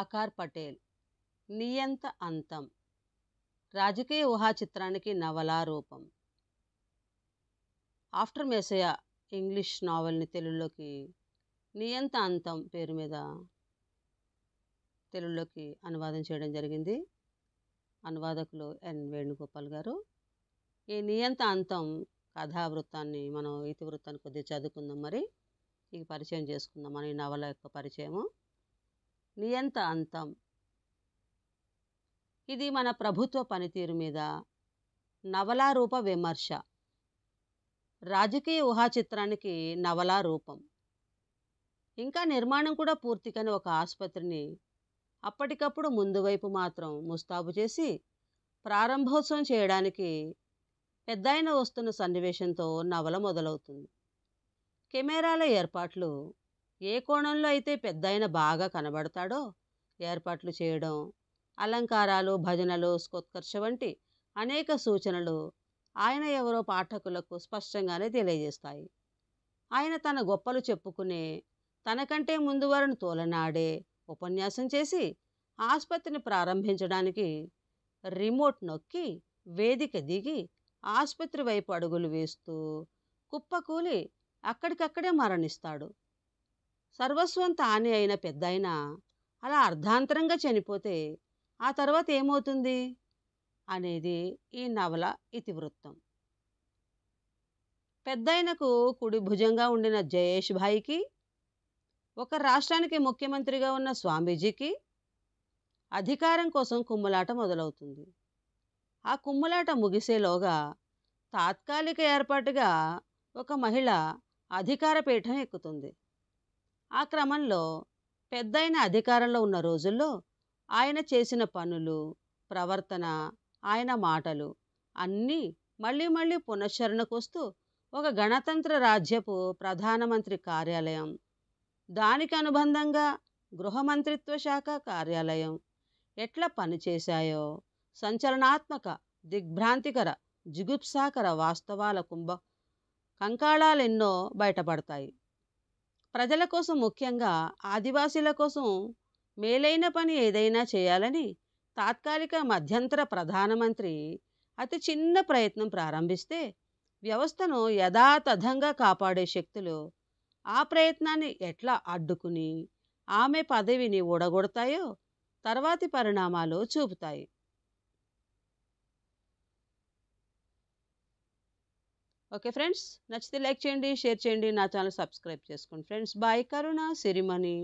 ఆకార్ పటేల్ నియంత అంతం రాజకీయ ఊహా చిత్రానికి నవలా రూపం ఆఫ్టర్ మెసయ ఇంగ్లీష్ నావెల్ని తెలుగులోకి నియంత అంతం పేరు మీద తెలుగులోకి అనువాదం చేయడం జరిగింది అనువాదకులు ఎన్ వేణుగోపాల్ గారు ఈ నియంత అంతం కథావృత్తాన్ని మనం ఇతివృత్తాన్ని కొద్దిగా చదువుకుందాం మరి ఇక పరిచయం చేసుకుందాం మనం ఈ నవల యొక్క పరిచయము నియంత అంతం ఇది మన ప్రభుత్వ పనితీరు మీద నవలా రూప విమర్శ రాజకీయ ఊహాచిత్రానికి నవలా రూపం ఇంకా నిర్మాణం కూడా పూర్తికని ఒక ఆసుపత్రిని అప్పటికప్పుడు ముందువైపు మాత్రం ముస్తాబు చేసి ప్రారంభోత్సవం చేయడానికి పెద్దయిన వస్తున్న సన్నివేశంతో నవల మొదలవుతుంది కెమెరాల ఏర్పాట్లు ఏ కోణంలో అయితే పెద్ద బాగా కనబడతాడో ఏర్పాట్లు చేయడం అలంకారాలు భజనలు స్కోత్కర్ష వంటి అనేక సూచనలు ఆయన ఎవరో పాఠకులకు స్పష్టంగానే తెలియజేస్తాయి ఆయన తన గొప్పలు చెప్పుకునే తనకంటే ముందు వారిని తోలనాడే ఉపన్యాసం చేసి ఆసుపత్రిని ప్రారంభించడానికి రిమోట్ నొక్కి వేదిక దిగి ఆసుపత్రి వైపు అడుగులు వేస్తూ కుప్పకూలి అక్కడికక్కడే మరణిస్తాడు సర్వస్వం తానే అయిన పెద్దాయన అలా అర్ధాంతరంగా చనిపోతే ఆ తర్వాత ఏమవుతుంది అనేది ఈ నవల ఇతివృత్తం పెద్దయినకు కుడి భుజంగా ఉండిన జయేష్ భాయికి ఒక రాష్ట్రానికి ముఖ్యమంత్రిగా ఉన్న స్వామీజీకి అధికారం కోసం కుమ్ములాట మొదలవుతుంది ఆ కుమ్ములాట ముగిసేలోగా తాత్కాలిక ఏర్పాటుగా ఒక మహిళ అధికార పీఠం ఎక్కుతుంది ఆ క్రమంలో పెద్దయిన అధికారంలో ఉన్న రోజుల్లో ఆయన చేసిన పనులు ప్రవర్తన ఆయన మాటలు అన్నీ మళ్ళీ మళ్ళీ పునశ్చరణకు వస్తూ ఒక గణతంత్ర రాజ్యపు ప్రధానమంత్రి కార్యాలయం దానికి అనుబంధంగా గృహమంత్రిత్వ శాఖ కార్యాలయం ఎట్లా పనిచేశాయో సంచలనాత్మక దిగ్భ్రాంతికర జుగుప్సాకర వాస్తవాల కుంభ కంకాళాలెన్నో బయటపడతాయి ప్రజల కోసం ముఖ్యంగా ఆదివాసీల కోసం మేలైన పని ఏదైనా చేయాలని తాత్కాలిక మధ్యంతర ప్రధానమంత్రి అతి చిన్న ప్రయత్నం ప్రారంభిస్తే వ్యవస్థను యథాతథంగా కాపాడే శక్తులు ఆ ప్రయత్నాన్ని ఎట్లా అడ్డుకుని ఆమె పదవిని ఊడగొడతాయో తర్వాతి పరిణామాలు చూపుతాయి ఓకే ఫ్రెండ్స్ నచ్చితే లైక్ చేయండి షేర్ చేయండి నా ఛానల్ సబ్స్క్రైబ్ చేసుకోండి ఫ్రెండ్స్ బాయ్ కరుణ సిరిమణి